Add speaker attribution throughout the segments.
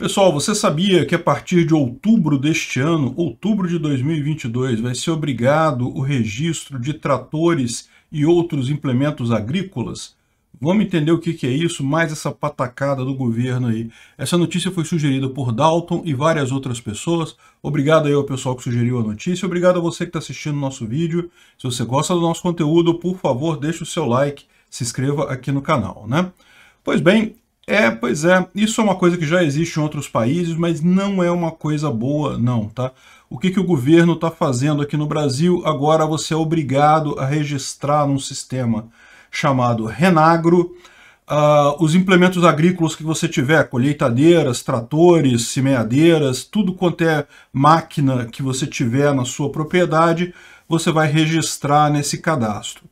Speaker 1: Pessoal, você sabia que a partir de outubro deste ano, outubro de 2022, vai ser obrigado o registro de tratores e outros implementos agrícolas? Vamos entender o que é isso, mais essa patacada do governo aí. Essa notícia foi sugerida por Dalton e várias outras pessoas. Obrigado aí ao pessoal que sugeriu a notícia. Obrigado a você que está assistindo o nosso vídeo. Se você gosta do nosso conteúdo, por favor, deixe o seu like, se inscreva aqui no canal, né? Pois bem, é, pois é, isso é uma coisa que já existe em outros países, mas não é uma coisa boa, não, tá? O que, que o governo está fazendo aqui no Brasil? Agora você é obrigado a registrar num sistema chamado Renagro uh, os implementos agrícolas que você tiver, colheitadeiras, tratores, semeadeiras, tudo quanto é máquina que você tiver na sua propriedade, você vai registrar nesse cadastro.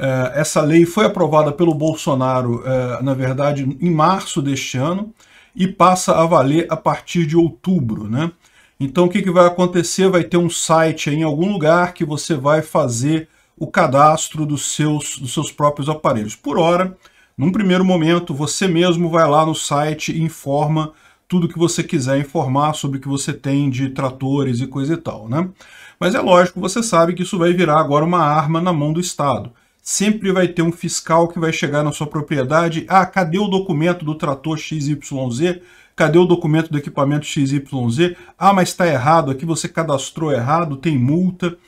Speaker 1: Eh, essa lei foi aprovada pelo Bolsonaro, eh, na verdade, em março deste ano, e passa a valer a partir de outubro. Né? Então, o que, vai acontecer? Vai ter um site em algum lugar que você vai fazer o cadastro dos seus, dos seus próprios aparelhos. Por hora, num primeiro momento, você mesmo vai lá no site e informa tudo que você quiser informar sobre o que você tem de tratores e coisa e tal. Né? Mas é lógico, você sabe que isso vai virar agora uma arma na mão do Estado sempre vai ter um fiscal que vai chegar na sua propriedade. Ah, cadê o documento do trator XYZ? Cadê o documento do equipamento XYZ? Ah, mas está errado, aqui você cadastrou errado, tem multa.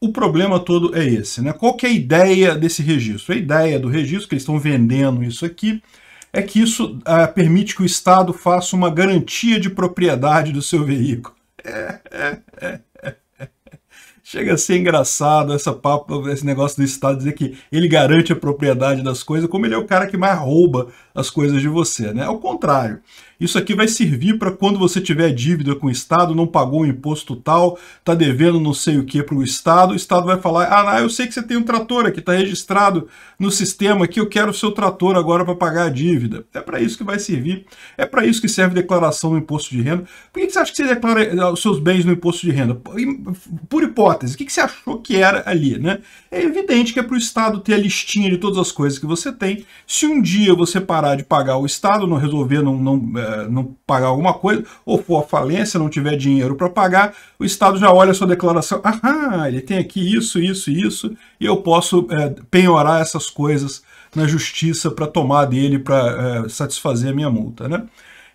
Speaker 1: O problema todo é esse, né? Qual que é a ideia desse registro? A ideia do registro, que eles estão vendendo isso aqui, é que isso ah, permite que o Estado faça uma garantia de propriedade do seu veículo. É, é, é. Chega a ser engraçado essa papo, esse negócio do Estado dizer que ele garante a propriedade das coisas, como ele é o cara que mais rouba as coisas de você, né? Ao contrário. Isso aqui vai servir para quando você tiver dívida com o Estado, não pagou um imposto tal, está devendo não sei o que para o Estado, o Estado vai falar, ah, eu sei que você tem um trator aqui, está registrado no sistema aqui, eu quero o seu trator agora para pagar a dívida. É para isso que vai servir, é para isso que serve declaração no imposto de renda. Por que você acha que você declara eh, os seus bens no imposto de renda? Por hipótese, o que você achou que era ali? Né? É evidente que é para o Estado ter a listinha de todas as coisas que você tem. Se um dia você parar de pagar o Estado, não resolver, não, não eh, eh, não pagar alguma coisa, ou for falência, não tiver dinheiro para pagar, o Estado já olha a sua declaração, ah, ele tem aqui isso, isso, isso, e eu posso é, penhorar essas coisas na justiça para tomar dele, para é, eh, satisfazer a minha multa. Né?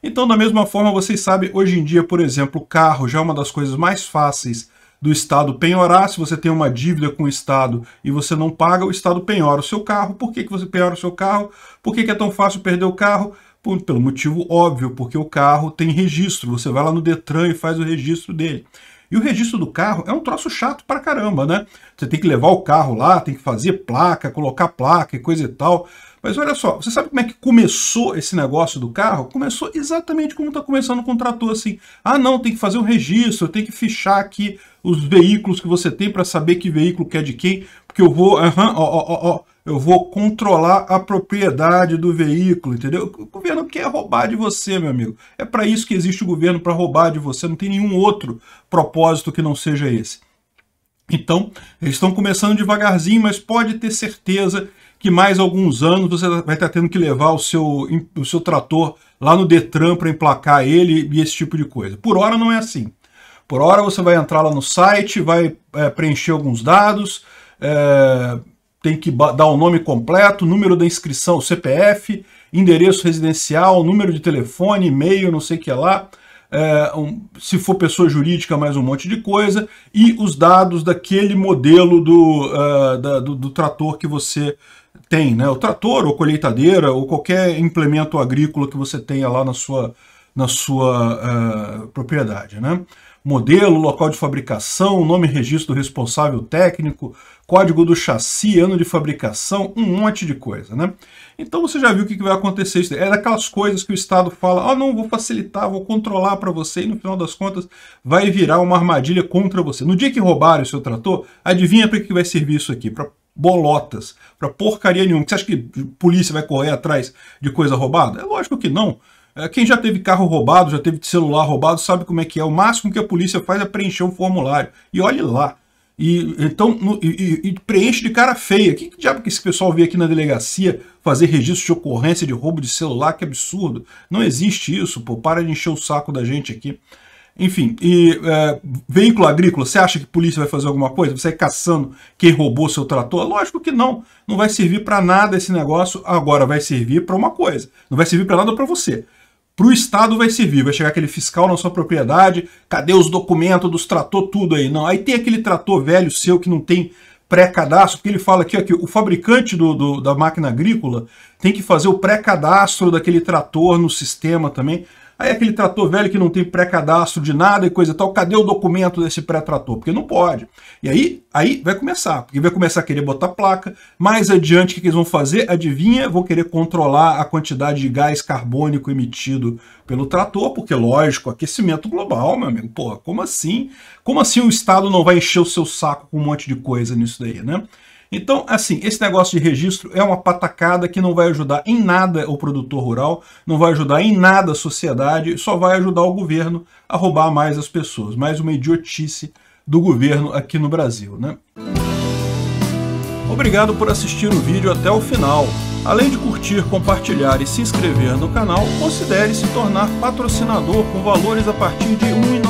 Speaker 1: Então, da mesma forma, vocês sabem, hoje em dia, por exemplo, o carro já é uma das coisas mais fáceis do Estado penhorar. Se você tem uma dívida com o Estado e você não paga, o Estado penhora o seu carro. Por que, que você penhora o seu carro? Por que, que é tão fácil perder o carro? pelo motivo óbvio, porque o carro tem registro. Você vai lá no Detran e faz o registro dele. E o registro do carro é um troço chato pra caramba, né? Você tem que levar o carro lá, tem que fazer placa, colocar placa e coisa e tal. Mas olha só, você sabe como é que começou esse negócio do carro? Começou exatamente como está começando com o trator, assim. Ah não, tem que fazer um registro, tem que fichar aqui os veículos que você tem para saber que veículo que é de quem, porque eu vou, aham, uhum, ó, ó, ó, eu vou controlar a propriedade do veículo, entendeu? O governo quer roubar de você, meu amigo. É para isso que existe o governo, para roubar de você. Não tem nenhum outro propósito que não seja esse. Então, eles estão começando devagarzinho, mas pode ter certeza que mais alguns anos você vai estar tá tendo que levar o seu, o seu trator lá no Detran para emplacar ele e esse tipo de coisa. Por hora não é assim. Por hora você vai entrar lá no site, vai é, preencher alguns dados, é, tem que dar o nome completo, número da inscrição, CPF, endereço residencial, número de telefone, e-mail, não sei o que lá, é, um, se for pessoa jurídica, mais um monte de coisa, e os dados daquele modelo do, uh, da, do, do, trator que você tem, né? O trator, ou colheitadeira, ou qualquer implemento agrícola que você tenha lá na sua, na sua uh, propriedade, né? modelo, local de fabricação, nome e registro do responsável técnico, código do chassi, ano de fabricação, um monte de coisa, né? Então você já viu o que vai acontecer. É daquelas coisas que o Estado fala, ah, não, vou facilitar, vou controlar para você, e no final das contas vai virar uma armadilha contra você. No dia que roubarem o seu trator, adivinha para que vai servir isso aqui? Para bolotas, para porcaria nenhuma. Você acha que a polícia vai correr atrás de coisa roubada? É lógico que não. É, quem já teve carro roubado, já teve celular roubado, sabe como é que é. O máximo que a polícia faz é preencher um formulário. E olhe lá. E, então, no, e, e, preenche de cara feia. Que, que diabo que esse pessoal veio aqui na delegacia fazer registro de ocorrência de roubo de celular? Que absurdo. Não existe isso, pô. Para de encher o saco da gente aqui. Enfim, e é, veículo agrícola, você acha que a polícia vai fazer alguma coisa? Você é caçando quem roubou seu trator? Lógico que não. Não vai servir para nada esse negócio. Agora vai servir para uma coisa. Não vai servir para nada para você para o Estado vai servir. Vai chegar aquele fiscal na sua propriedade, cadê os documentos dos trator, tudo aí? Não, aí tem aquele trator velho seu que não tem pré-cadastro, porque ele fala aqui ó, que o fabricante do, do, da máquina agrícola tem que fazer o pré-cadastro daquele trator no sistema também. Aí aquele trator velho que não tem pré-cadastro de nada e coisa e tal, cadê o documento desse pré-trator? Porque não pode. E aí, aí vai começar, porque vai começar a querer botar placa. Mais adiante, o que, eles vão fazer? Adivinha? Vão querer controlar a quantidade de gás carbônico emitido pelo trator, porque lógico, aquecimento global, meu amigo. Pô, como assim? Como assim o Estado não vai encher o seu saco com um monte de coisa nisso daí, né? Então, assim, esse negócio de registro é uma patacada que não vai ajudar em nada o produtor rural, não vai ajudar em nada a sociedade, só vai ajudar o governo a roubar mais as pessoas. Mais uma idiotice do governo aqui no Brasil, né? Obrigado por assistir o vídeo até o final. Além de curtir, compartilhar e se inscrever no canal, considere se tornar patrocinador com valores a partir de R$ 1,99